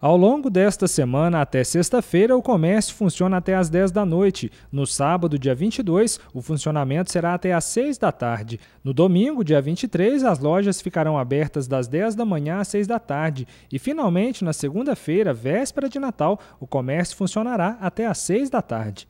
Ao longo desta semana até sexta-feira, o comércio funciona até às 10 da noite. No sábado, dia 22, o funcionamento será até às 6 da tarde. No domingo, dia 23, as lojas ficarão abertas das 10 da manhã às 6 da tarde. E finalmente, na segunda-feira, véspera de Natal, o comércio funcionará até às 6 da tarde.